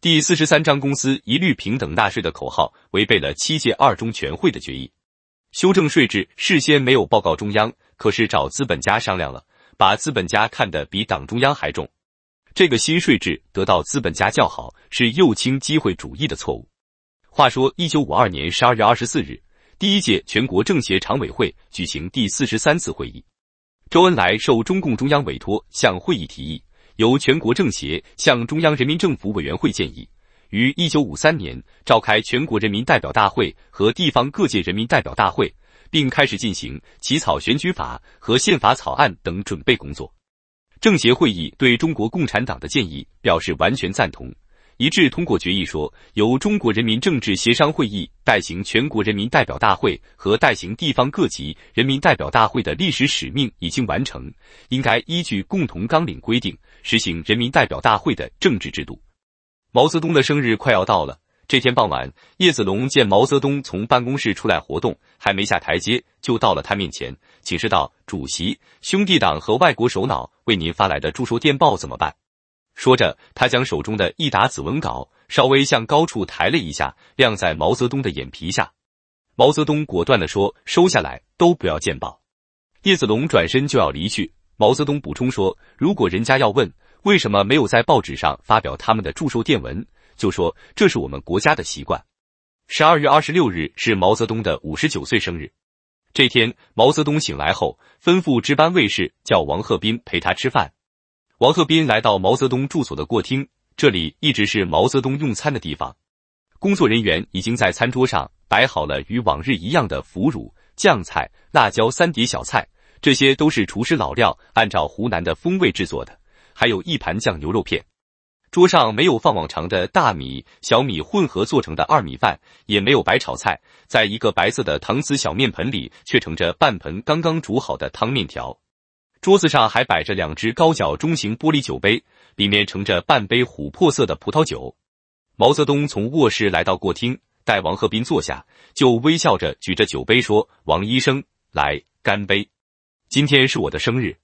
第四十三章，公司一律平等纳税的口号违背了七届二中全会的决议。修正税制事先没有报告中央，可是找资本家商量了，把资本家看得比党中央还重。这个新税制得到资本家叫好，是右倾机会主义的错误。话说，一九五二年十二月二十四日，第一届全国政协常委会举行第四十三次会议，周恩来受中共中央委托向会议提议。由全国政协向中央人民政府委员会建议，于一九五三年召开全国人民代表大会和地方各界人民代表大会，并开始进行起草选举法和宪法草案等准备工作。政协会议对中国共产党的建议表示完全赞同，一致通过决议说，由中国人民政治协商会议代行全国人民代表大会和代行地方各级人民代表大会的历史使命已经完成，应该依据共同纲领规定。实行人民代表大会的政治制度。毛泽东的生日快要到了，这天傍晚，叶子龙见毛泽东从办公室出来活动，还没下台阶就到了他面前，请示道：“主席，兄弟党和外国首脑为您发来的祝寿电报怎么办？”说着，他将手中的一沓子文稿稍微向高处抬了一下，晾在毛泽东的眼皮下。毛泽东果断地说：“收下来，都不要见报。”叶子龙转身就要离去，毛泽东补充说：“如果人家要问。”为什么没有在报纸上发表他们的祝寿电文？就说这是我们国家的习惯。十二月二十六日是毛泽东的五十九岁生日，这天毛泽东醒来后，吩咐值班卫士叫王鹤斌陪他吃饭。王鹤斌来到毛泽东住所的过厅，这里一直是毛泽东用餐的地方。工作人员已经在餐桌上摆好了与往日一样的腐乳、酱菜、辣椒三碟小菜，这些都是厨师老料按照湖南的风味制作的。还有一盘酱牛肉片，桌上没有放往常的大米、小米混合做成的二米饭，也没有白炒菜，在一个白色的搪瓷小面盆里却盛着半盆刚刚煮好的汤面条。桌子上还摆着两只高脚中型玻璃酒杯，里面盛着半杯琥珀色的葡萄酒。毛泽东从卧室来到过厅，待王鹤斌坐下，就微笑着举着酒杯说：“王医生，来，干杯！今天是我的生日。”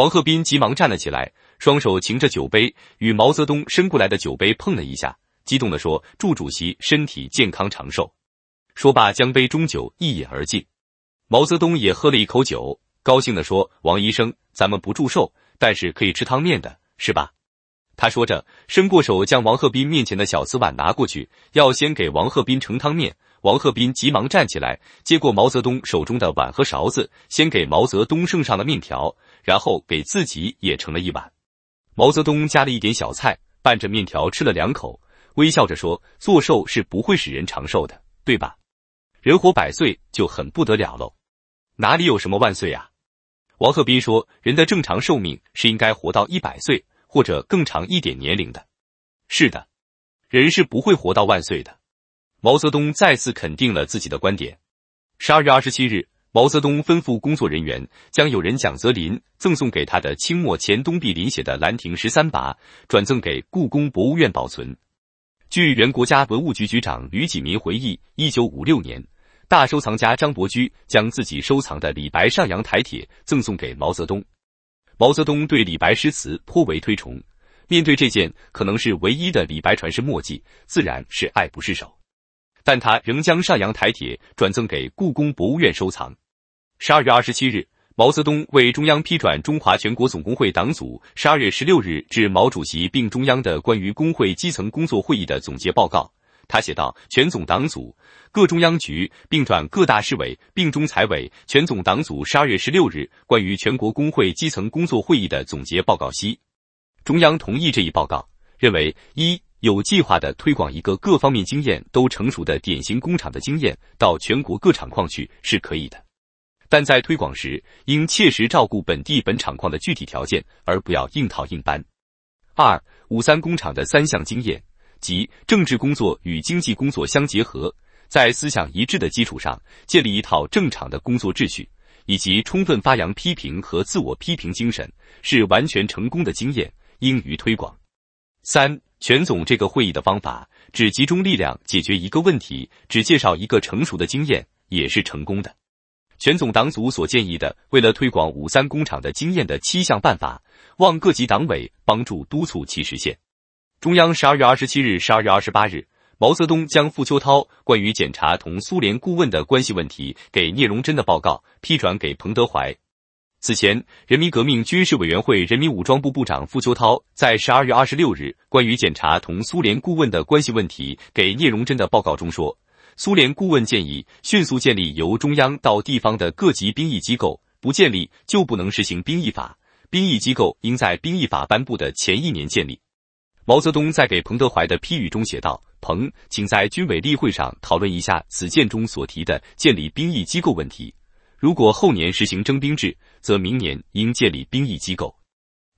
王鹤斌急忙站了起来，双手擎着酒杯，与毛泽东伸过来的酒杯碰了一下，激动地说：“祝主席身体健康长寿。”说罢，将杯中酒一饮而尽。毛泽东也喝了一口酒，高兴地说：“王医生，咱们不祝寿，但是可以吃汤面的，是吧？”他说着，伸过手将王鹤斌面前的小瓷碗拿过去，要先给王鹤斌盛汤面。王鹤斌急忙站起来，接过毛泽东手中的碗和勺子，先给毛泽东盛上了面条。然后给自己也盛了一碗，毛泽东加了一点小菜，拌着面条吃了两口，微笑着说：“做寿是不会使人长寿的，对吧？人活百岁就很不得了喽，哪里有什么万岁啊？”王鹤斌说：“人的正常寿命是应该活到一百岁或者更长一点年龄的。”是的，人是不会活到万岁的。毛泽东再次肯定了自己的观点。十二月二十七日。毛泽东吩咐工作人员将友人蒋泽林赠送给他的清末前东壁临写的《兰亭十三跋》转赠给故宫博物院保存。据原国家文物局局长吕锦民回忆，一九五六年，大收藏家张伯驹将自己收藏的李白《上阳台帖》赠送给毛泽东。毛泽东对李白诗词颇为推崇，面对这件可能是唯一的李白传世墨迹，自然是爱不释手。但他仍将上阳台帖转赠给故宫博物院收藏。十二月二十七日，毛泽东为中央批转中华全国总工会党组十二月十六日至毛主席并中央的关于工会基层工作会议的总结报告。他写道：“全总党组各中央局并转各大市委并中财委，全总党组十二月十六日关于全国工会基层工作会议的总结报告西中央同意这一报告，认为一。”有计划地推广一个各方面经验都成熟的典型工厂的经验到全国各厂矿去是可以的，但在推广时应切实照顾本地本厂矿的具体条件，而不要硬套硬搬。二五三工厂的三项经验，即政治工作与经济工作相结合，在思想一致的基础上建立一套正常的工作秩序，以及充分发扬批评和自我批评精神，是完全成功的经验，应予推广。三全总这个会议的方法，只集中力量解决一个问题，只介绍一个成熟的经验，也是成功的。全总党组所建议的，为了推广五三工厂的经验的七项办法，望各级党委帮助督促其实现。中央十二月二十七日、十二月二十八日，毛泽东将傅秋涛关于检查同苏联顾问的关系问题给聂荣臻的报告批转给彭德怀。此前，人民革命军事委员会人民武装部部长傅秋涛在十二月二十六日关于检查同苏联顾问的关系问题给聂荣臻的报告中说，苏联顾问建议迅速建立由中央到地方的各级兵役机构，不建立就不能实行兵役法，兵役机构应在兵役法颁布的前一年建立。毛泽东在给彭德怀的批语中写道：“彭，请在军委例会上讨论一下此件中所提的建立兵役机构问题。”如果后年实行征兵制，则明年应建立兵役机构。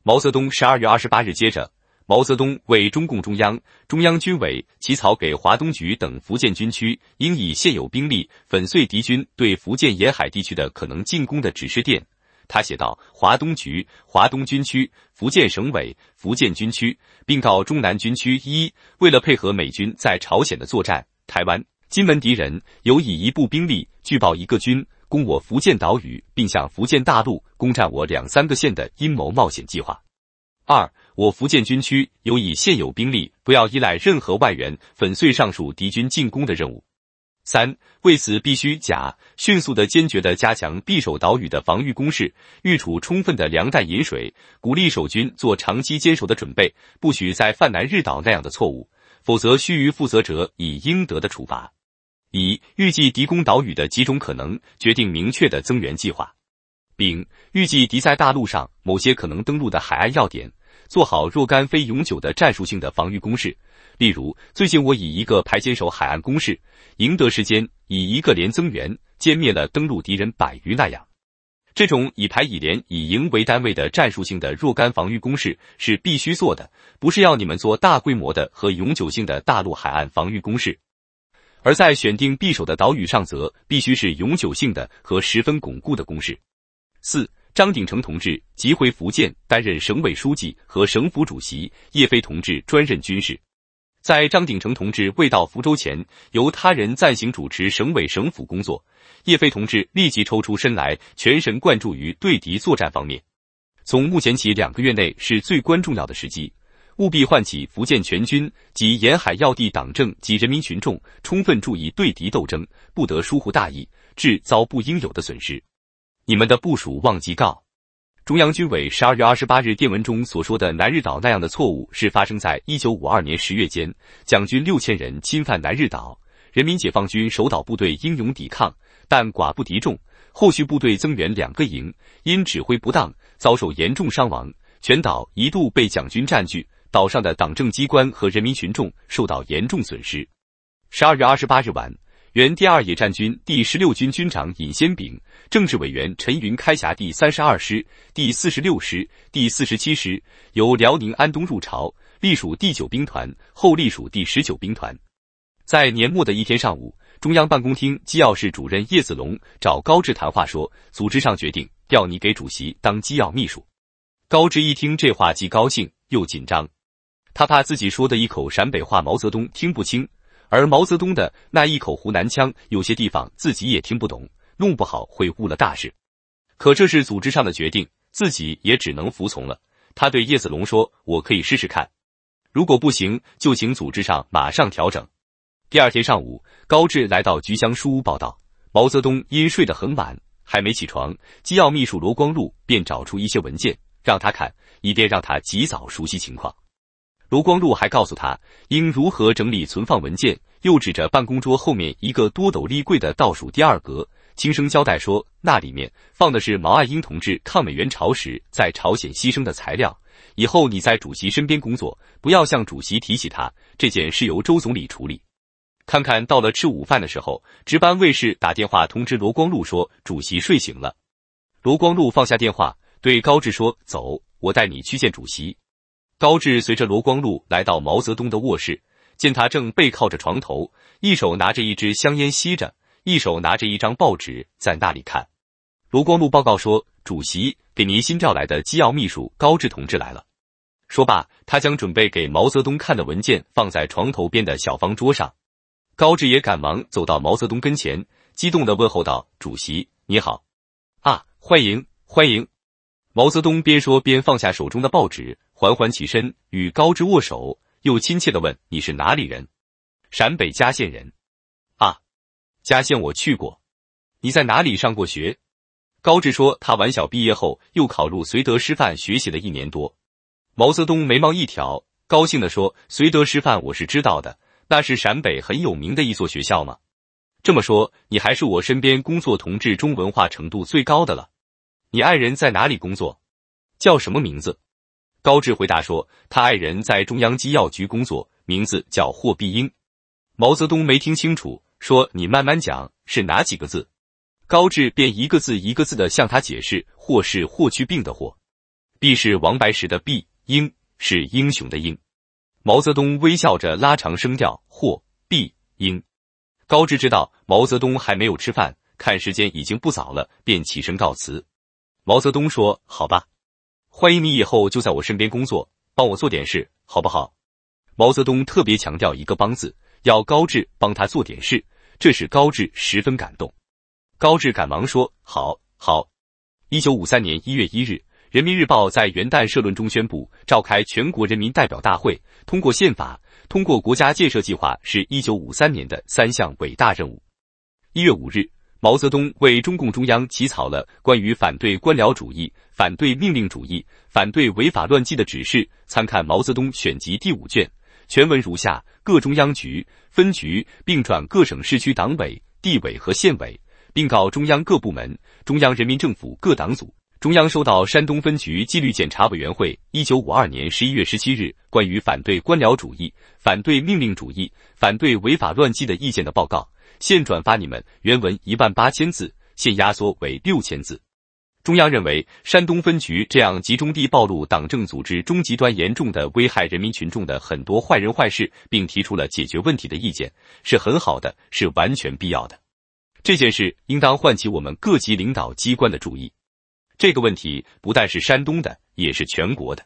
毛泽东十二月二十八日接着毛泽东为中共中央中央军委起草给华东局等福建军区应以现有兵力粉碎敌军对福建沿海地区的可能进攻的指示电，他写道：“华东局、华东军区、福建省委、福建军区，并告中南军区一，为了配合美军在朝鲜的作战，台湾金门敌人有以一部兵力拒报一个军。”攻我福建岛屿，并向福建大陆攻占我两三个县的阴谋冒险计划。二，我福建军区有以现有兵力，不要依赖任何外援，粉碎上述敌军进攻的任务。三，为此必须：甲，迅速的、坚决的加强匕守岛屿的防御工事，预储充分的粮弹饮水，鼓励守军做长期坚守的准备，不许再犯南日岛那样的错误，否则须予负责者以应得的处罚。乙预计敌攻岛屿的几种可能，决定明确的增援计划。丙预计敌在大陆上某些可能登陆的海岸要点，做好若干非永久的战术性的防御工事。例如，最近我以一个排坚守海岸工事，赢得时间，以一个连增援，歼灭了登陆敌人百余。那样，这种以排、以连、以营为单位的战术性的若干防御工事是必须做的，不是要你们做大规模的和永久性的大陆海岸防御工事。而在选定匕首的岛屿上，则必须是永久性的和十分巩固的工事。四张鼎丞同志即回福建担任省委书记和省府主席，叶飞同志专任军事。在张鼎丞同志未到福州前，由他人暂行主持省委、省府工作。叶飞同志立即抽出身来，全神贯注于对敌作战方面。从目前起两个月内是最关重要的时机。务必唤起福建全军及沿海要地党政及人民群众充分注意对敌斗争，不得疏忽大意，致遭不应有的损失。你们的部署忘记告。中央军委十二月二十八日电文中所说的南日岛那样的错误，是发生在一九五二年十月间，蒋军六千人侵犯南日岛，人民解放军守岛部队英勇抵抗，但寡不敌众，后续部队增援两个营，因指挥不当，遭受严重伤亡，全岛一度被蒋军占据。岛上的党政机关和人民群众受到严重损失。十二月二十八日晚，原第二野战军第十六军军长尹先炳、政治委员陈云开辖第三十二师、第四十六师、第四十七师，由辽宁安东入朝，隶属第九兵团，后隶属第十九兵团。在年末的一天上午，中央办公厅机要室主任叶子龙找高志谈话说：“组织上决定调你给主席当机要秘书。”高志一听这话，既高兴又紧张。他怕自己说的一口陕北话毛泽东听不清，而毛泽东的那一口湖南腔有些地方自己也听不懂，弄不好会误了大事。可这是组织上的决定，自己也只能服从了。他对叶子龙说：“我可以试试看，如果不行，就请组织上马上调整。”第二天上午，高志来到菊香书屋报道。毛泽东因睡得很晚，还没起床，机要秘书罗光禄便找出一些文件让他看，以便让他及早熟悉情况。罗光禄还告诉他应如何整理存放文件，又指着办公桌后面一个多斗立柜的倒数第二格，轻声交代说：“那里面放的是毛岸英同志抗美援朝时在朝鲜牺牲的材料。以后你在主席身边工作，不要向主席提起他这件事，由周总理处理。”看看到了吃午饭的时候，值班卫士打电话通知罗光禄说：“主席睡醒了。”罗光禄放下电话，对高志说：“走，我带你去见主席。”高志随着罗光禄来到毛泽东的卧室，见他正背靠着床头，一手拿着一支香烟吸着，一手拿着一张报纸在那里看。罗光禄报告说：“主席，给您新调来的机要秘书高志同志来了。”说罢，他将准备给毛泽东看的文件放在床头边的小方桌上。高志也赶忙走到毛泽东跟前，激动地问候道：“主席，你好！啊，欢迎，欢迎！”毛泽东边说边放下手中的报纸，缓缓起身，与高志握手，又亲切的问：“你是哪里人？”“陕北佳县人。”“啊，佳县我去过。你在哪里上过学？”高志说：“他完小毕业后，又考入绥德师范学习了一年多。”毛泽东眉毛一挑，高兴的说：“绥德师范我是知道的，那是陕北很有名的一所学校嘛。这么说，你还是我身边工作同志中文化程度最高的了。”你爱人在哪里工作？叫什么名字？高志回答说，他爱人在中央机要局工作，名字叫霍必英。毛泽东没听清楚，说：“你慢慢讲，是哪几个字？”高志便一个字一个字的向他解释：“霍是霍去病的霍，必是王白石的必，英是英雄的英。”毛泽东微笑着拉长声调：“霍必英。”高志知道毛泽东还没有吃饭，看时间已经不早了，便起身告辞。毛泽东说：“好吧，欢迎你以后就在我身边工作，帮我做点事，好不好？”毛泽东特别强调一个“帮”字，要高志帮他做点事，这使高志十分感动。高志赶忙说：“好，好。”一九五三年一月一日，《人民日报》在元旦社论中宣布召开全国人民代表大会，通过宪法，通过国家建设计划，是一九五三年的三项伟大任务。一月五日。毛泽东为中共中央起草了关于反对官僚主义、反对命令主义、反对违法乱纪的指示。参看《毛泽东选集》第五卷，全文如下：各中央局、分局，并转各省市区党委、地委和县委，并告中央各部门、中央人民政府各党组。中央收到山东分局纪律检查委员会一九五二年十一月十七日关于反对官僚主义、反对命令主义、反对违法乱纪的意见的报告。现转发你们原文一万八千字，现压缩为六千字。中央认为，山东分局这样集中地暴露党政组织中极端严重的危害人民群众的很多坏人坏事，并提出了解决问题的意见，是很好的，是完全必要的。这件事应当唤起我们各级领导机关的注意。这个问题不但是山东的，也是全国的。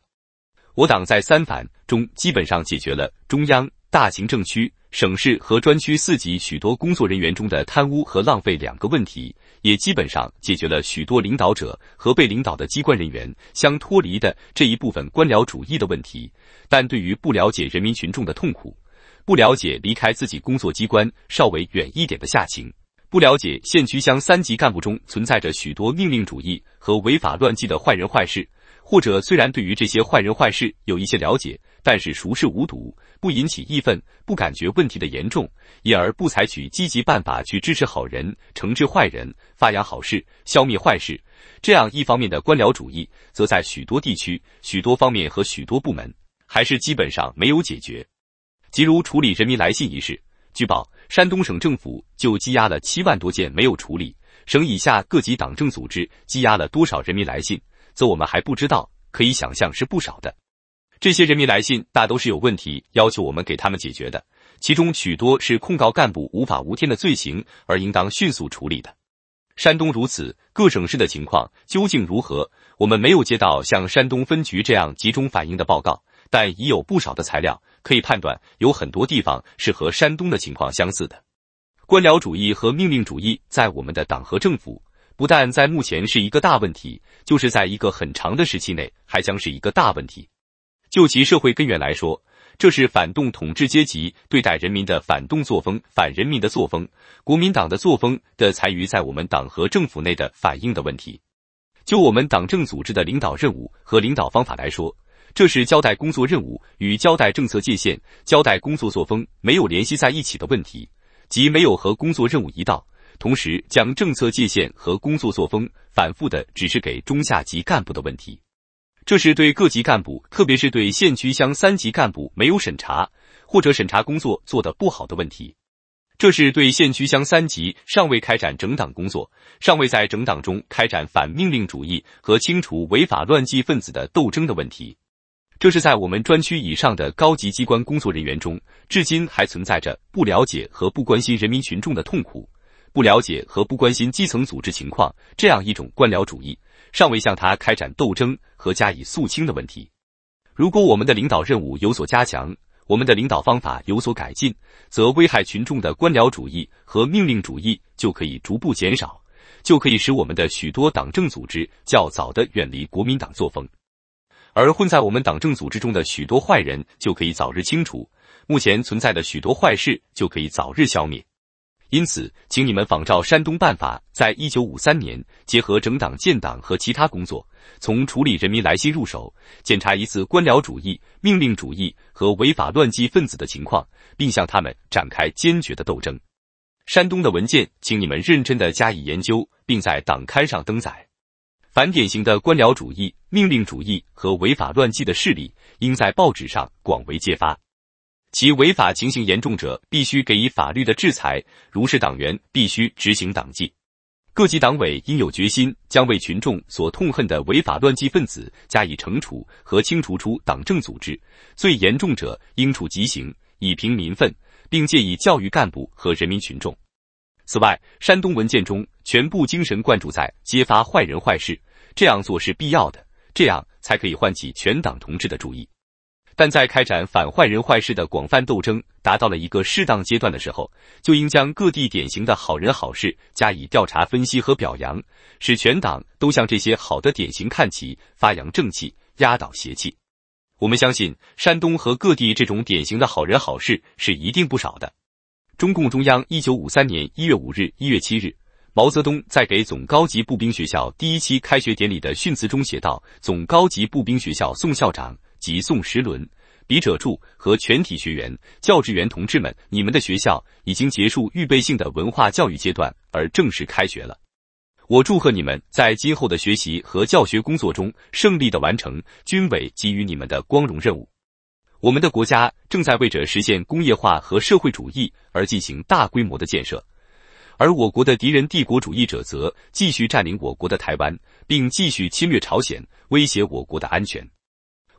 我党在三反中基本上解决了中央大行政区。省市和专区四级许多工作人员中的贪污和浪费两个问题，也基本上解决了许多领导者和被领导的机关人员相脱离的这一部分官僚主义的问题。但对于不了解人民群众的痛苦，不了解离开自己工作机关稍微远一点的下情，不了解县区乡三级干部中存在着许多命令主义和违法乱纪的坏人坏事。或者虽然对于这些坏人坏事有一些了解，但是熟视无睹，不引起义愤，不感觉问题的严重，因而不采取积极办法去支持好人，惩治坏人，发扬好事，消灭坏事。这样一方面的官僚主义，则在许多地区、许多方面和许多部门，还是基本上没有解决。即如处理人民来信一事，据报，山东省政府就积压了七万多件没有处理，省以下各级党政组织积压了多少人民来信？则我们还不知道，可以想象是不少的。这些人民来信大都是有问题，要求我们给他们解决的，其中许多是控告干部无法无天的罪行，而应当迅速处理的。山东如此，各省市的情况究竟如何？我们没有接到像山东分局这样集中反映的报告，但已有不少的材料，可以判断有很多地方是和山东的情况相似的。官僚主义和命令主义在我们的党和政府。不但在目前是一个大问题，就是在一个很长的时期内还将是一个大问题。就其社会根源来说，这是反动统治阶级对待人民的反动作风、反人民的作风、国民党的作风的残余在我们党和政府内的反映的问题。就我们党政组织的领导任务和领导方法来说，这是交代工作任务与交代政策界限、交代工作作风没有联系在一起的问题，即没有和工作任务一道。同时，将政策界限和工作作风反复的指示给中下级干部的问题，这是对各级干部，特别是对县区乡三级干部没有审查或者审查工作做得不好的问题；这是对县区乡三级尚未开展整党工作、尚未在整党中开展反命令主义和清除违法乱纪分子的斗争的问题；这是在我们专区以上的高级机关工作人员中，至今还存在着不了解和不关心人民群众的痛苦。不了解和不关心基层组织情况，这样一种官僚主义，尚未向他开展斗争和加以肃清的问题。如果我们的领导任务有所加强，我们的领导方法有所改进，则危害群众的官僚主义和命令主义就可以逐步减少，就可以使我们的许多党政组织较早的远离国民党作风，而混在我们党政组织中的许多坏人就可以早日清除，目前存在的许多坏事就可以早日消灭。因此，请你们仿照山东办法，在一九五三年结合整党建党和其他工作，从处理人民来信入手，检查一次官僚主义、命令主义和违法乱纪分子的情况，并向他们展开坚决的斗争。山东的文件，请你们认真的加以研究，并在党刊上登载。反典型的官僚主义、命令主义和违法乱纪的势力，应在报纸上广为揭发。其违法情形严重者，必须给予法律的制裁；如是党员，必须执行党纪。各级党委应有决心，将为群众所痛恨的违法乱纪分子加以惩处和清除出党政组织。最严重者，应处极刑，以平民愤，并借以教育干部和人民群众。此外，山东文件中全部精神贯注在揭发坏人坏事，这样做是必要的，这样才可以唤起全党同志的注意。但在开展反坏人坏事的广泛斗争达到了一个适当阶段的时候，就应将各地典型的好人好事加以调查分析和表扬，使全党都向这些好的典型看齐，发扬正气，压倒邪气。我们相信，山东和各地这种典型的好人好事是一定不少的。中共中央一九五三年一月五日、一月七日，毛泽东在给总高级步兵学校第一期开学典礼的训词中写道：“总高级步兵学校宋校长。”及宋时轮、笔者祝和全体学员、教职员同志们，你们的学校已经结束预备性的文化教育阶段，而正式开学了。我祝贺你们在今后的学习和教学工作中胜利的完成军委给予你们的光荣任务。我们的国家正在为着实现工业化和社会主义而进行大规模的建设，而我国的敌人帝国主义者则继续占领我国的台湾，并继续侵略朝鲜，威胁我国的安全。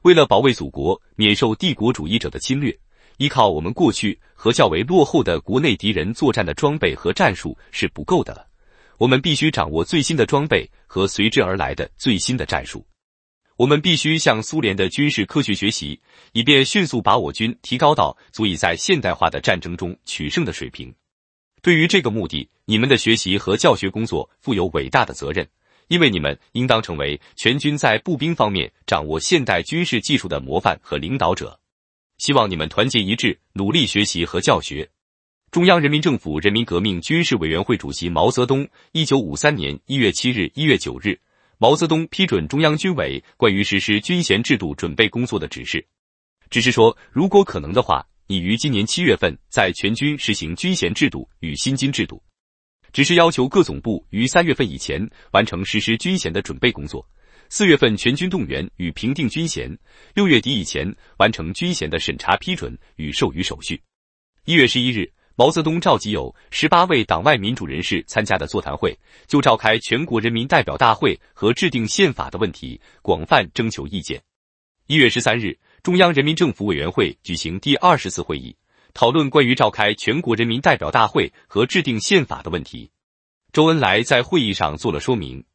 为了保卫祖国，免受帝国主义者的侵略，依靠我们过去和较为落后的国内敌人作战的装备和战术是不够的了。我们必须掌握最新的装备和随之而来的最新的战术。我们必须向苏联的军事科学学习，以便迅速把我军提高到足以在现代化的战争中取胜的水平。对于这个目的，你们的学习和教学工作负有伟大的责任。因为你们应当成为全军在步兵方面掌握现代军事技术的模范和领导者，希望你们团结一致，努力学习和教学。中央人民政府人民革命军事委员会主席毛泽东，一九五三年一月七日、一月九日，毛泽东批准中央军委关于实施军衔制度准备工作的指示，指示说，如果可能的话，你于今年七月份在全军实行军衔制度与薪金制度。只是要求各总部于三月份以前完成实施军衔的准备工作，四月份全军动员与评定军衔，六月底以前完成军衔的审查批准与授予手续。一月十一日，毛泽东召集有十八位党外民主人士参加的座谈会，就召开全国人民代表大会和制定宪法的问题广泛征求意见。一月十三日，中央人民政府委员会举行第二十次会议。讨论关于召开全国人民代表大会和制定宪法的问题，周恩来在会议上做了说明。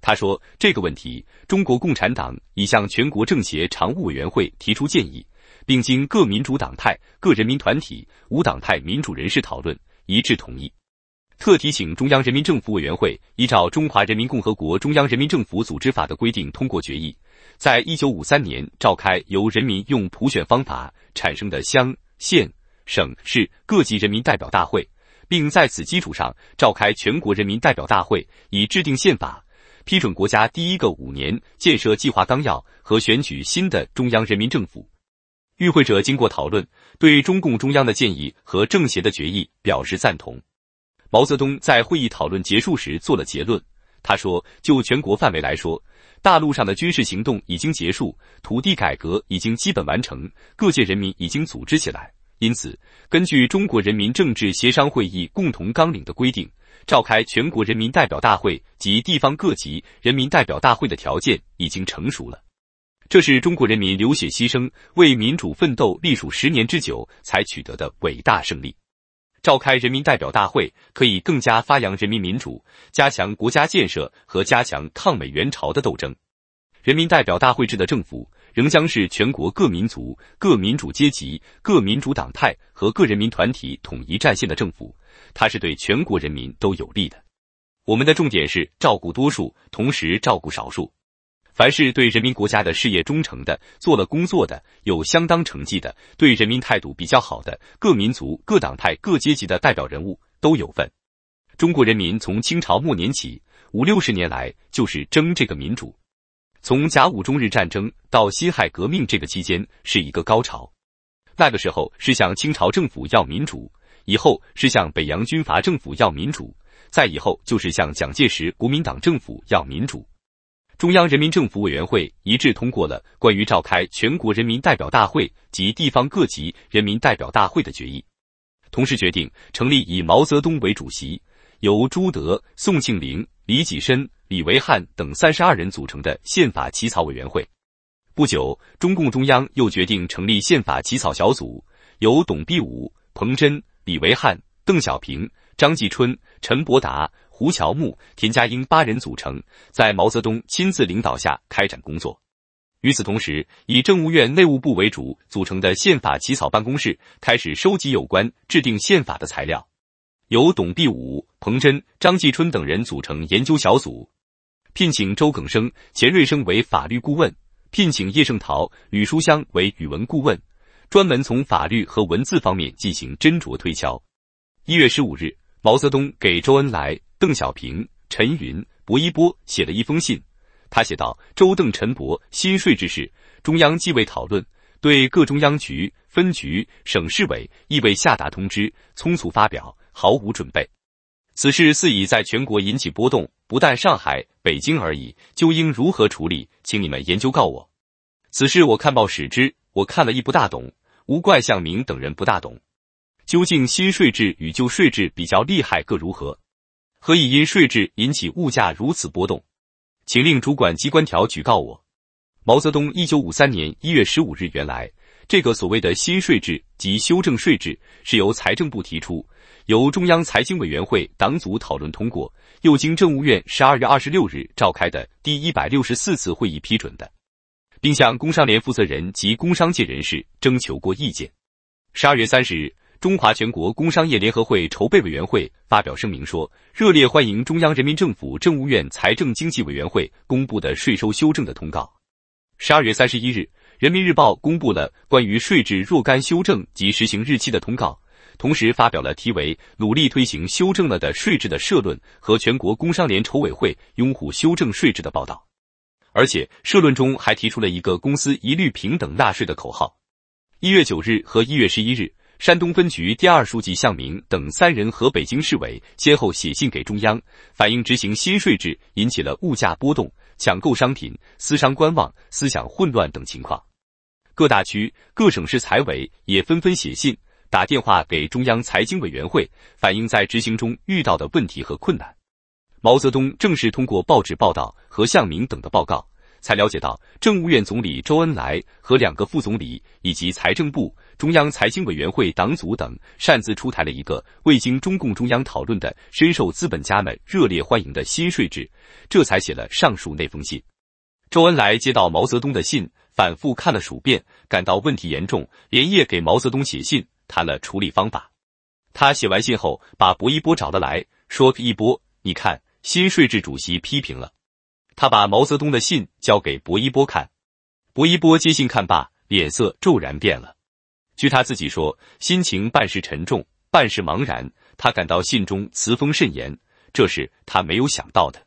他说：“这个问题，中国共产党已向全国政协常务委员会提出建议，并经各民主党派、各人民团体、无党派民主人士讨论，一致同意。特提请中央人民政府委员会依照《中华人民共和国中央人民政府组织法》的规定通过决议，在一九五三年召开由人民用普选方法产生的乡、县。”省市各级人民代表大会，并在此基础上召开全国人民代表大会，以制定宪法、批准国家第一个五年建设计划纲要和选举新的中央人民政府。与会者经过讨论，对中共中央的建议和政协的决议表示赞同。毛泽东在会议讨论结束时做了结论，他说：“就全国范围来说，大陆上的军事行动已经结束，土地改革已经基本完成，各界人民已经组织起来。”因此，根据中国人民政治协商会议共同纲领的规定，召开全国人民代表大会及地方各级人民代表大会的条件已经成熟了。这是中国人民流血牺牲、为民主奋斗、历数十年之久才取得的伟大胜利。召开人民代表大会，可以更加发扬人民民主，加强国家建设和加强抗美援朝的斗争。人民代表大会制的政府。仍将是全国各民族、各民主阶级、各民主党派和各人民团体统一战线的政府，它是对全国人民都有利的。我们的重点是照顾多数，同时照顾少数。凡是对人民国家的事业忠诚的、做了工作的、有相当成绩的、对人民态度比较好的各民族、各党派、各阶级的代表人物都有份。中国人民从清朝末年起五六十年来，就是争这个民主。从甲午中日战争到辛亥革命这个期间是一个高潮，那个时候是向清朝政府要民主，以后是向北洋军阀政府要民主，再以后就是向蒋介石国民党政府要民主。中央人民政府委员会一致通过了关于召开全国人民代表大会及地方各级人民代表大会的决议，同时决定成立以毛泽东为主席，由朱德、宋庆龄、李济深。李维汉等三十二人组成的宪法起草委员会。不久，中共中央又决定成立宪法起草小组，由董必武、彭真、李维汉、邓小平、张继春、陈伯达、胡乔木、田家英八人组成，在毛泽东亲自领导下开展工作。与此同时，以政务院内务部为主组成的宪法起草办公室开始收集有关制定宪法的材料，由董必武、彭真、张继春等人组成研究小组。聘请周耿生、钱瑞生为法律顾问，聘请叶圣陶、吕书香为语文顾问，专门从法律和文字方面进行斟酌推敲。一月十五日，毛泽东给周恩来、邓小平、陈云、薄一波写了一封信，他写道：“周、邓、陈、伯新税之事，中央既未讨论，对各中央局、分局、省市委亦未下达通知，匆促发表，毫无准备。”此事似已在全国引起波动，不但上海、北京而已。究应如何处理，请你们研究告我。此事我看报史知，我看了一不大懂，无怪向明等人不大懂。究竟新税制与旧税制比较厉害各如何？何以因税制引起物价如此波动？请令主管机关条举告我。毛泽东，一九五三年一月十五日。原来这个所谓的新税制及修正税制是由财政部提出。由中央财经委员会党组讨论通过，又经政务院十二月二十六日召开的第一百六十四次会议批准的，并向工商联负责人及工商界人士征求过意见。十二月三十日，中华全国工商业联合会筹备委员会发表声明说，热烈欢迎中央人民政府政务院财政经济委员会公布的税收修正的通告。十二月三十一日，《人民日报》公布了关于税制若干修正及实行日期的通告。同时发表了题为“努力推行修正了的税制”的社论和全国工商联筹委会拥护修正税制的报道，而且社论中还提出了一个“公司一律平等纳税”的口号。一月九日和一月十一日，山东分局第二书记向明等三人和北京市委先后写信给中央，反映执行新税制引起了物价波动、抢购商品、私商观望、思想混乱等情况。各大区、各省市财委也纷纷写信。打电话给中央财经委员会，反映在执行中遇到的问题和困难。毛泽东正是通过报纸报道和向明等的报告，才了解到政务院总理周恩来和两个副总理以及财政部、中央财经委员会党组等擅自出台了一个未经中共中央讨论的、深受资本家们热烈欢迎的新税制，这才写了上述那封信。周恩来接到毛泽东的信，反复看了数遍，感到问题严重，连夜给毛泽东写信。谈了处理方法。他写完信后，把薄一波找了来说：“一波，你看，新税制主席批评了。”他把毛泽东的信交给薄一波看。薄一波接信看罢，脸色骤然变了。据他自己说，心情半是沉重，半是茫然。他感到信中词风甚严，这是他没有想到的。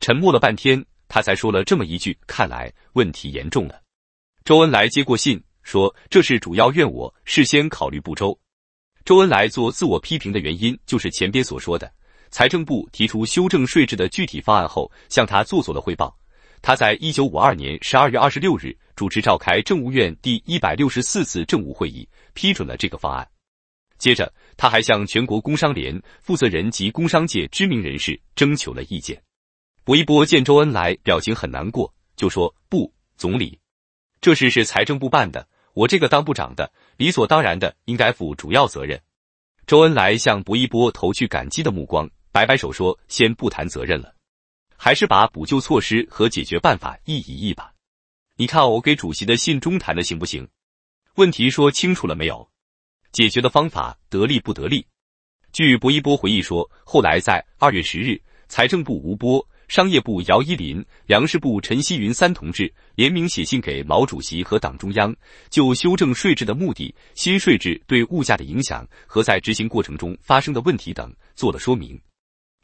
沉默了半天，他才说了这么一句：“看来问题严重了。”周恩来接过信。说这是主要怨我事先考虑不周。周恩来做自我批评的原因，就是前边所说的，财政部提出修正税制的具体方案后，向他做作了汇报。他在一九五二年十二月二十六日主持召开政务院第一百六十四次政务会议，批准了这个方案。接着，他还向全国工商联负责人及工商界知名人士征求了意见。薄一波见周恩来表情很难过，就说：“不，总理，这事是财政部办的。”我这个当部长的，理所当然的应该负主要责任。周恩来向薄一波投去感激的目光，摆摆手说：“先不谈责任了，还是把补救措施和解决办法议一议吧。你看我给主席的信中谈的行不行？问题说清楚了没有？解决的方法得力不得力？”据薄一波回忆说，后来在二月十日，财政部吴波。商业部姚依林、粮食部陈锡云三同志联名写信给毛主席和党中央，就修正税制的目的、新税制对物价的影响和在执行过程中发生的问题等做了说明。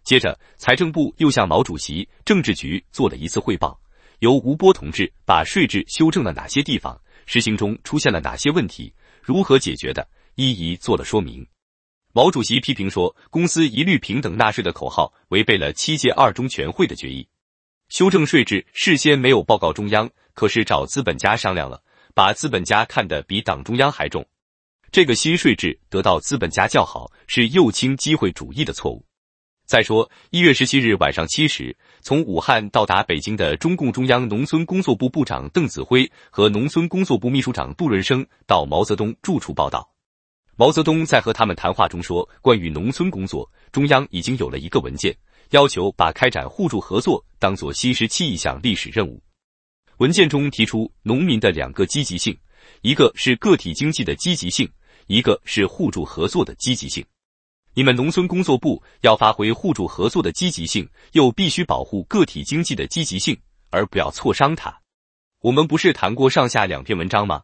接着，财政部又向毛主席、政治局做了一次汇报，由吴波同志把税制修正了哪些地方、实行中出现了哪些问题、如何解决的，一一做了说明。毛主席批评说：“公司一律平等纳税的口号违背了七届二中全会的决议。修正税制事先没有报告中央，可是找资本家商量了，把资本家看得比党中央还重。这个新税制得到资本家叫好，是右倾机会主义的错误。”再说，一月十七日晚上七时，从武汉到达北京的中共中央农村工作部部长邓子恢和农村工作部秘书长杜润生到毛泽东住处报道。毛泽东在和他们谈话中说：“关于农村工作，中央已经有了一个文件，要求把开展互助合作当做新时期一项历史任务。文件中提出农民的两个积极性，一个是个体经济的积极性，一个是互助合作的积极性。你们农村工作部要发挥互助合作的积极性，又必须保护个体经济的积极性，而不要挫伤它。我们不是谈过上下两篇文章吗？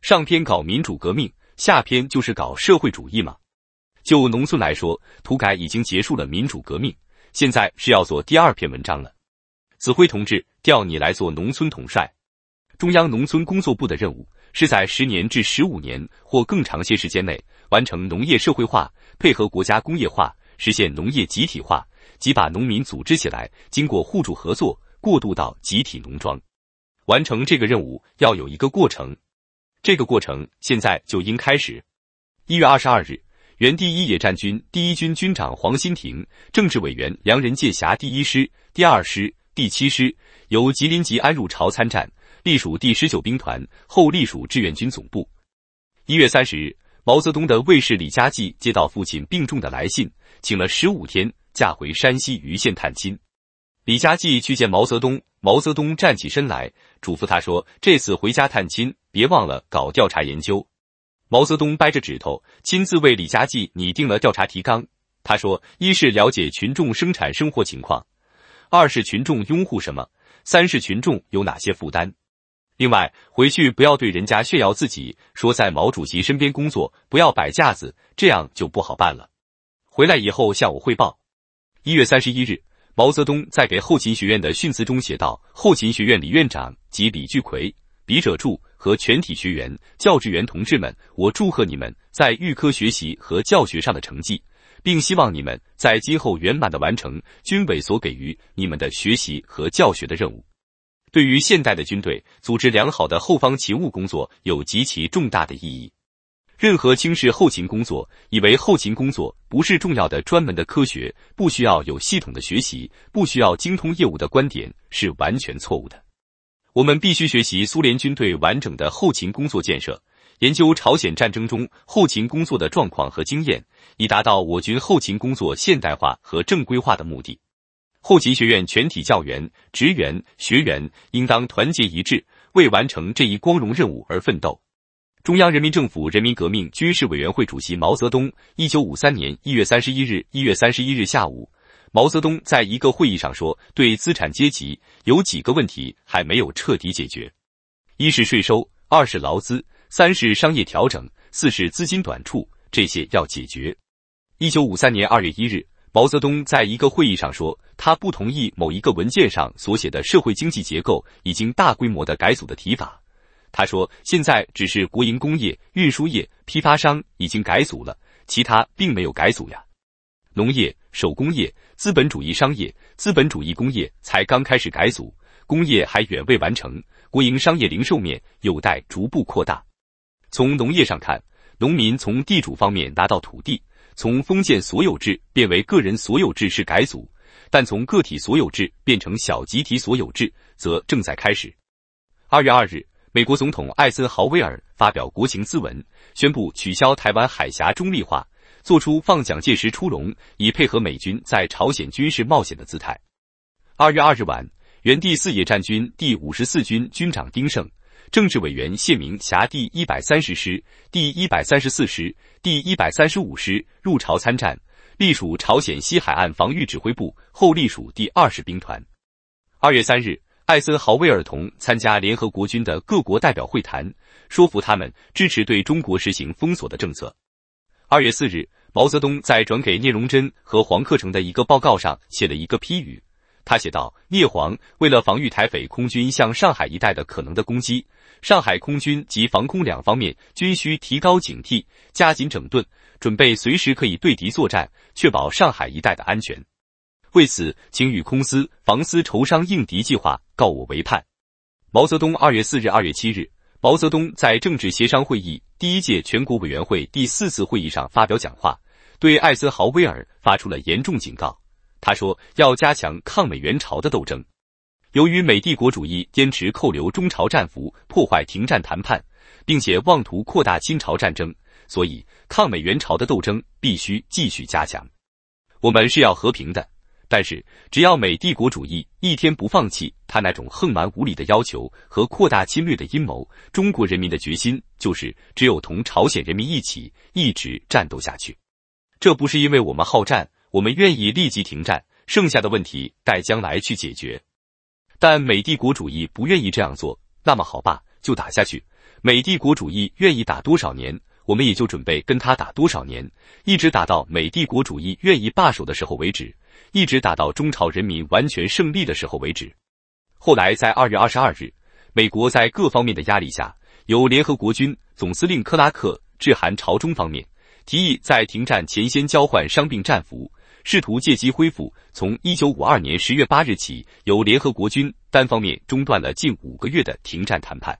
上篇搞民主革命。”下篇就是搞社会主义嘛。就农村来说，土改已经结束了民主革命，现在是要做第二篇文章了。子辉同志调你来做农村统帅。中央农村工作部的任务是在十年至十五年或更长些时间内，完成农业社会化，配合国家工业化，实现农业集体化，即把农民组织起来，经过互助合作，过渡到集体农庄。完成这个任务要有一个过程。这个过程现在就应开始。一月二十二日，原第一野战军第一军军长黄新廷、政治委员梁仁芥辖第一师、第二师、第七师由吉林吉安入朝参战，隶属第十九兵团，后隶属志愿军总部。一月三十日，毛泽东的卫士李佳骥接到父亲病重的来信，请了十五天假回山西盂县探亲。李佳骥去见毛泽东，毛泽东站起身来，嘱咐他说：“这次回家探亲。”别忘了搞调查研究。毛泽东掰着指头，亲自为李佳记拟定了调查提纲。他说：一是了解群众生产生活情况；二是群众拥护什么；三是群众有哪些负担。另外，回去不要对人家炫耀自己，说在毛主席身边工作，不要摆架子，这样就不好办了。回来以后向我汇报。一月三十一日，毛泽东在给后勤学院的训词中写道：后勤学院李院长及李巨奎。笔者祝和全体学员、教职员同志们，我祝贺你们在预科学习和教学上的成绩，并希望你们在今后圆满的完成军委所给予你们的学习和教学的任务。对于现代的军队，组织良好的后方勤务工作有极其重大的意义。任何轻视后勤工作，以为后勤工作不是重要的、专门的科学，不需要有系统的学习，不需要精通业务的观点，是完全错误的。我们必须学习苏联军队完整的后勤工作建设，研究朝鲜战争中后勤工作的状况和经验，以达到我军后勤工作现代化和正规化的目的。后勤学院全体教员、职员、学员应当团结一致，为完成这一光荣任务而奋斗。中央人民政府人民革命军事委员会主席毛泽东，一九五三年一月三十一日。一月三十一日下午。毛泽东在一个会议上说：“对资产阶级有几个问题还没有彻底解决，一是税收，二是劳资，三是商业调整，四是资金短处，这些要解决。”一九五三年二月一日，毛泽东在一个会议上说：“他不同意某一个文件上所写的社会经济结构已经大规模的改组的提法。他说：现在只是国营工业、运输业、批发商已经改组了，其他并没有改组呀。农业、手工业。”资本主义商业、资本主义工业才刚开始改组，工业还远未完成，国营商业零售面有待逐步扩大。从农业上看，农民从地主方面拿到土地，从封建所有制变为个人所有制是改组，但从个体所有制变成小集体所有制则正在开始。二月二日，美国总统艾森豪威尔发表国情咨文，宣布取消台湾海峡中立化。做出放蒋介石出笼，以配合美军在朝鲜军事冒险的姿态。二月二日晚，原第四野战军第五十四军军长丁晟、政治委员谢明辖第一百三十师、第一百三十四师、第一百三十五师入朝参战，隶属朝鲜西海岸防御指挥部，后隶属第二十兵团。二月三日，艾森豪威尔同参加联合国军的各国代表会谈，说服他们支持对中国实行封锁的政策。二月四日。毛泽东在转给聂荣臻和黄克诚的一个报告上写了一个批语，他写道：“聂黄为了防御台匪空军向上海一带的可能的攻击，上海空军及防空两方面均需提高警惕，加紧整顿，准备随时可以对敌作战，确保上海一带的安全。为此，请与空司、防司筹商应敌计划，告我为盼。”毛泽东二月四日、二月七日，毛泽东在政治协商会议第一届全国委员会第四次会议上发表讲话。对艾森豪威尔发出了严重警告。他说：“要加强抗美援朝的斗争。由于美帝国主义坚持扣留中朝战俘，破坏停战谈判，并且妄图扩大侵朝战争，所以抗美援朝的斗争必须继续加强。我们是要和平的，但是只要美帝国主义一天不放弃他那种横蛮无理的要求和扩大侵略的阴谋，中国人民的决心就是只有同朝鲜人民一起一直战斗下去。”这不是因为我们好战，我们愿意立即停战，剩下的问题待将来去解决。但美帝国主义不愿意这样做，那么好吧，就打下去。美帝国主义愿意打多少年，我们也就准备跟他打多少年，一直打到美帝国主义愿意罢手的时候为止，一直打到中朝人民完全胜利的时候为止。后来在二月二十二日，美国在各方面的压力下，由联合国军总司令克拉克致函朝中方面。提议在停战前先交换伤病战俘，试图借机恢复从一九五二年十月八日起由联合国军单方面中断了近五个月的停战谈判。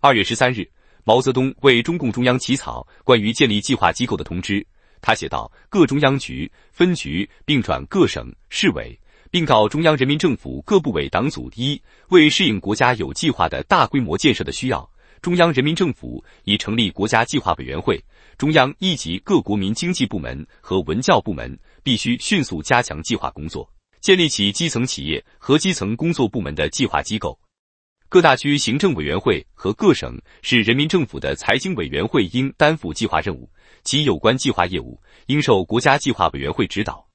二月十三日，毛泽东为中共中央起草关于建立计划机构的通知，他写道：“各中央局、分局并转各省市委，并告中央人民政府各部委党组：一、为适应国家有计划的大规模建设的需要，中央人民政府已成立国家计划委员会。”中央一级各国民经济部门和文教部门必须迅速加强计划工作，建立起基层企业和基层工作部门的计划机构。各大区行政委员会和各省、市人民政府的财经委员会应担负计划任务及有关计划业务，应受国家计划委员会指导。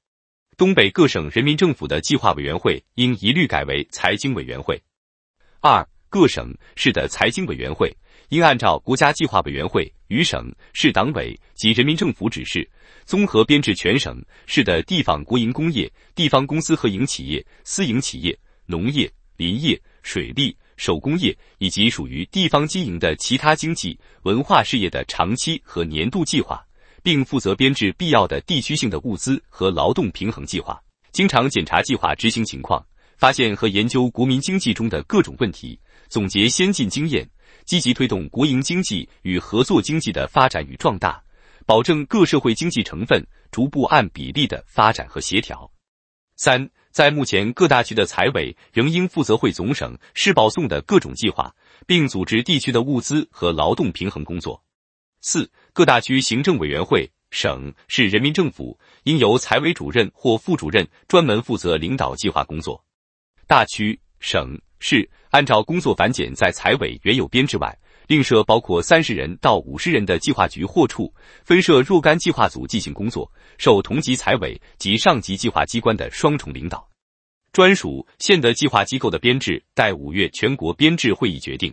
东北各省人民政府的计划委员会应一律改为财经委员会。二、各省、市的财经委员会。应按照国家计划委员会与省、市党委及人民政府指示，综合编制全省市的地方国营工业、地方公司和营企业、私营企业、农业、林业、水利、手工业以及属于地方经营的其他经济文化事业的长期和年度计划，并负责编制必要的地区性的物资和劳动平衡计划。经常检查计划执行情况，发现和研究国民经济中的各种问题，总结先进经验。积极推动国营经济与合作经济的发展与壮大，保证各社会经济成分逐步按比例的发展和协调。三、在目前各大区的财委仍应负责汇总省、市报送的各种计划，并组织地区的物资和劳动平衡工作。四、各大区行政委员会、省、市人民政府应由财委主任或副主任专门负责领导计划工作。大区、省。是按照工作繁简，在财委原有编制外另设包括三十人到五十人的计划局或处，分设若干计划组进行工作，受同级财委及上级计划机关的双重领导。专属县的计划机构的编制待五月全国编制会议决定。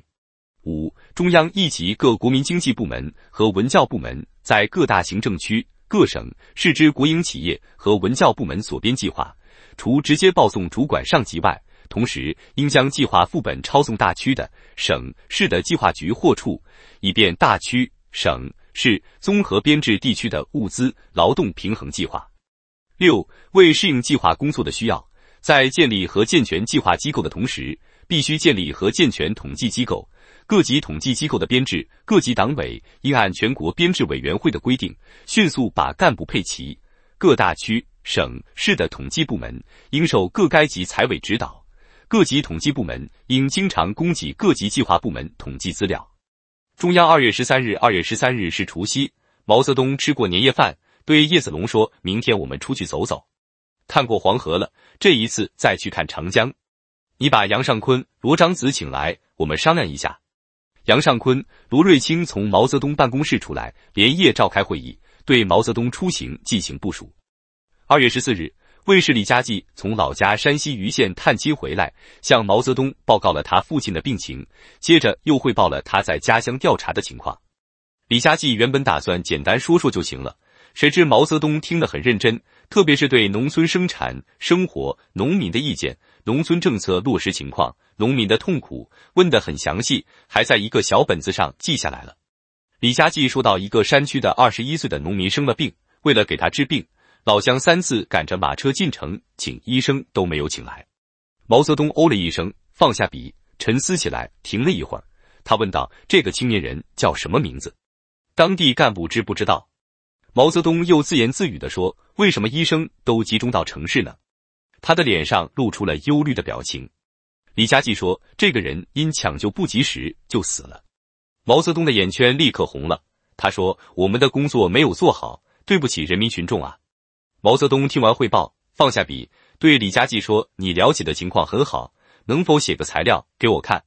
五中央一级各国民经济部门和文教部门在各大行政区、各省、市之国营企业和文教部门所编计划，除直接报送主管上级外，同时，应将计划副本抄送大区的、省市的计划局或处，以便大区、省市综合编制地区的物资、劳动平衡计划。六、为适应计划工作的需要，在建立和健全计划机构的同时，必须建立和健全统计机构。各级统计机构的编制，各级党委应按全国编制委员会的规定，迅速把干部配齐。各大区、省市的统计部门，应受各该级财委指导。各级统计部门应经常供给各级计划部门统计资料。中央二月十三日，二月十三日是除夕，毛泽东吃过年夜饭，对叶子龙说：“明天我们出去走走，看过黄河了，这一次再去看长江。你把杨尚昆、罗章子请来，我们商量一下。”杨尚昆、罗瑞卿从毛泽东办公室出来，连夜召开会议，对毛泽东出行进行部署。二月十四日。卫士李佳继从老家山西盂县探亲回来，向毛泽东报告了他父亲的病情，接着又汇报了他在家乡调查的情况。李佳继原本打算简单说说就行了，谁知毛泽东听得很认真，特别是对农村生产、生活、农民的意见、农村政策落实情况、农民的痛苦问得很详细，还在一个小本子上记下来了。李佳继说到一个山区的二十一岁的农民生了病，为了给他治病。老乡三次赶着马车进城请医生都没有请来，毛泽东哦了一声，放下笔沉思起来。停了一会儿，他问道：“这个青年人叫什么名字？当地干部知不知道？”毛泽东又自言自语地说：“为什么医生都集中到城市呢？”他的脸上露出了忧虑的表情。李佳继说：“这个人因抢救不及时就死了。”毛泽东的眼圈立刻红了。他说：“我们的工作没有做好，对不起人民群众啊！”毛泽东听完汇报，放下笔，对李佳骥说：“你了解的情况很好，能否写个材料给我看？”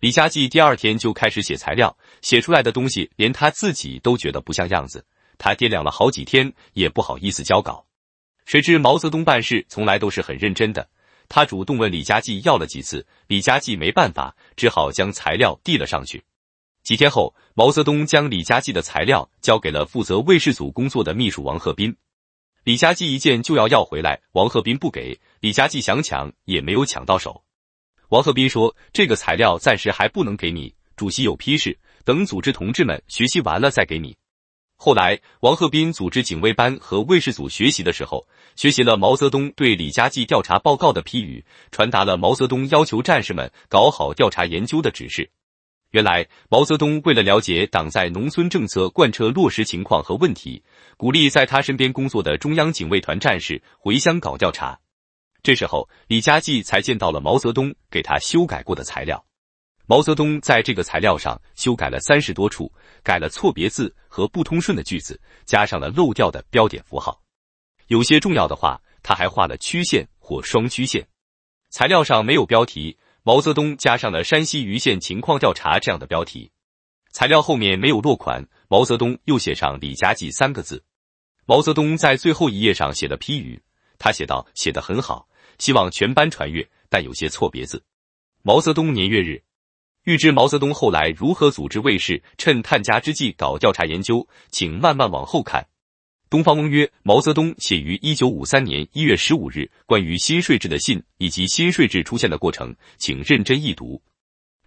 李佳骥第二天就开始写材料，写出来的东西连他自己都觉得不像样子。他掂量了好几天，也不好意思交稿。谁知毛泽东办事从来都是很认真的，他主动问李佳骥要了几次，李佳骥没办法，只好将材料递了上去。几天后，毛泽东将李佳骥的材料交给了负责卫士组工作的秘书王鹤斌。李佳骥一见就要要回来，王鹤斌不给，李佳骥想抢也没有抢到手。王鹤斌说：“这个材料暂时还不能给你，主席有批示，等组织同志们学习完了再给你。”后来，王鹤斌组织警卫班和卫士组学习的时候，学习了毛泽东对李佳骥调查报告的批语，传达了毛泽东要求战士们搞好调查研究的指示。原来毛泽东为了了解党在农村政策贯彻落实情况和问题，鼓励在他身边工作的中央警卫团战士回乡搞调查。这时候，李佳继才见到了毛泽东给他修改过的材料。毛泽东在这个材料上修改了三十多处，改了错别字和不通顺的句子，加上了漏掉的标点符号，有些重要的话他还画了曲线或双曲线。材料上没有标题。毛泽东加上了“山西盂县情况调查”这样的标题，材料后面没有落款。毛泽东又写上“李家记”三个字。毛泽东在最后一页上写了批语，他写道：“写得很好，希望全班传阅，但有些错别字。”毛泽东年月日。欲知毛泽东后来如何组织卫士，趁探家之际搞调查研究，请慢慢往后看。东方翁曰：“毛泽东写于一九五三年一月十五日关于新税制的信，以及新税制出现的过程，请认真一读。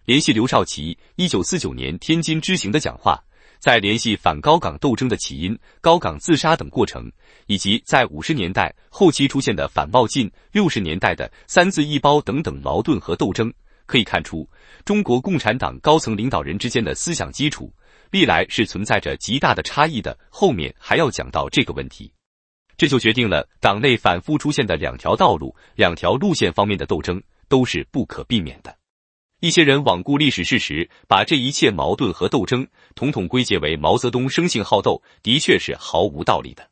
联系刘少奇一九四九年天津之行的讲话，再联系反高岗斗争的起因、高岗自杀等过程，以及在五十年代后期出现的反冒进、六十年代的‘三自一包’等等矛盾和斗争，可以看出中国共产党高层领导人之间的思想基础。”历来是存在着极大的差异的，后面还要讲到这个问题，这就决定了党内反复出现的两条道路、两条路线方面的斗争都是不可避免的。一些人罔顾历史事实，把这一切矛盾和斗争统统归结为毛泽东生性好斗，的确是毫无道理的。